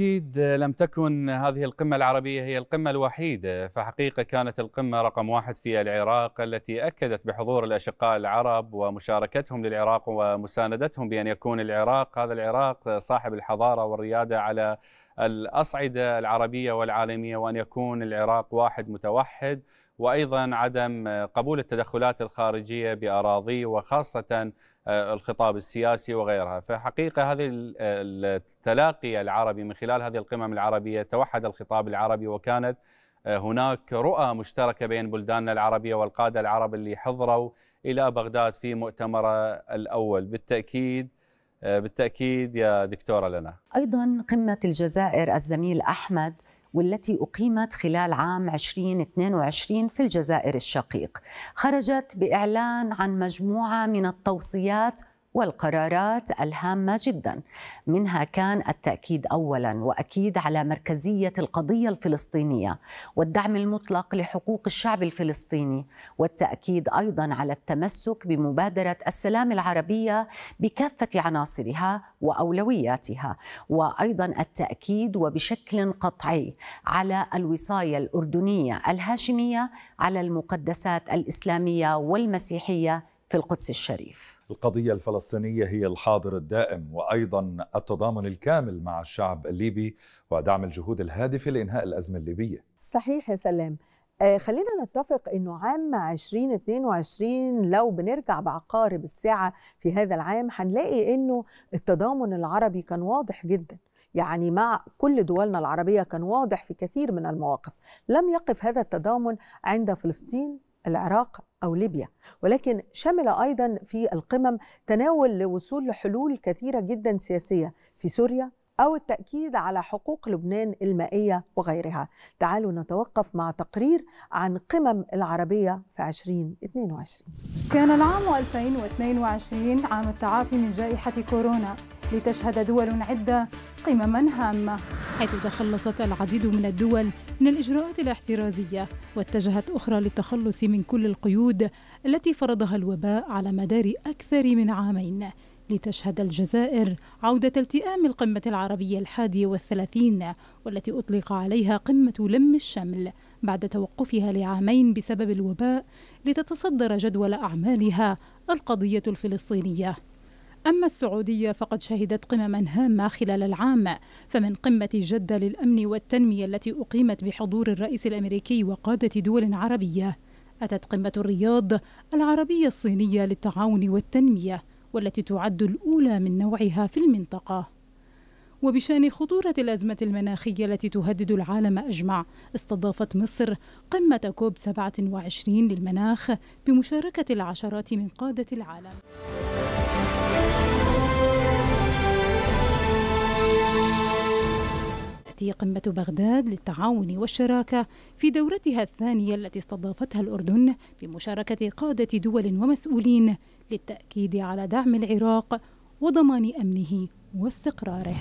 بالتأكيد لم تكن هذه القمة العربية هي القمة الوحيدة فحقيقة كانت القمة رقم واحد في العراق التي أكدت بحضور الأشقاء العرب ومشاركتهم للعراق ومساندتهم بأن يكون العراق هذا العراق صاحب الحضارة والريادة على الأصعدة العربية والعالمية وأن يكون العراق واحد متوحد وأيضا عدم قبول التدخلات الخارجية بأراضي وخاصة آه، الخطاب السياسي وغيرها فحقيقة هذه التلاقي العربي من خلال هذه القمم العربية توحد الخطاب العربي وكانت آه، هناك رؤى مشتركة بين بلداننا العربية والقادة العرب اللي حضروا إلى بغداد في مؤتمر الأول بالتأكيد آه، بالتأكيد يا دكتورة لنا أيضا قمة الجزائر الزميل أحمد والتي أقيمت خلال عام 2022 في الجزائر الشقيق خرجت بإعلان عن مجموعة من التوصيات والقرارات الهامة جدا منها كان التأكيد أولا وأكيد على مركزية القضية الفلسطينية والدعم المطلق لحقوق الشعب الفلسطيني والتأكيد أيضا على التمسك بمبادرة السلام العربية بكافة عناصرها وأولوياتها وأيضا التأكيد وبشكل قطعي على الوصاية الأردنية الهاشمية على المقدسات الإسلامية والمسيحية في القدس الشريف القضية الفلسطينية هي الحاضر الدائم وأيضا التضامن الكامل مع الشعب الليبي ودعم الجهود الهادفة لإنهاء الأزمة الليبية صحيح يا سلام آه خلينا نتفق انه عام 2022 لو بنرجع بعقارب الساعه في هذا العام هنلاقي انه التضامن العربي كان واضح جدا يعني مع كل دولنا العربيه كان واضح في كثير من المواقف لم يقف هذا التضامن عند فلسطين العراق أو ليبيا ولكن شمل أيضا في القمم تناول لوصول لحلول كثيرة جدا سياسية في سوريا أو التأكيد على حقوق لبنان المائية وغيرها تعالوا نتوقف مع تقرير عن قمم العربية في 2022 كان العام 2022 عام التعافي من جائحة كورونا لتشهد دول عدة قمما هامة حيث تخلصت العديد من الدول من الإجراءات الاحترازية واتجهت أخرى للتخلص من كل القيود التي فرضها الوباء على مدار أكثر من عامين لتشهد الجزائر عودة التئام القمة العربية الحادية والثلاثين والتي أطلق عليها قمة لم الشمل بعد توقفها لعامين بسبب الوباء لتتصدر جدول أعمالها القضية الفلسطينية أما السعودية فقد شهدت قمما هامة خلال العام فمن قمة جدة للأمن والتنمية التي أقيمت بحضور الرئيس الأمريكي وقادة دول عربية أتت قمة الرياض العربية الصينية للتعاون والتنمية والتي تعد الأولى من نوعها في المنطقة وبشان خطورة الأزمة المناخية التي تهدد العالم أجمع استضافت مصر قمة كوب 27 للمناخ بمشاركة العشرات من قادة العالم قمة بغداد للتعاون والشراكة في دورتها الثانية التي استضافتها الأردن بمشاركة قادة دول ومسؤولين للتأكيد على دعم العراق وضمان أمنه واستقراره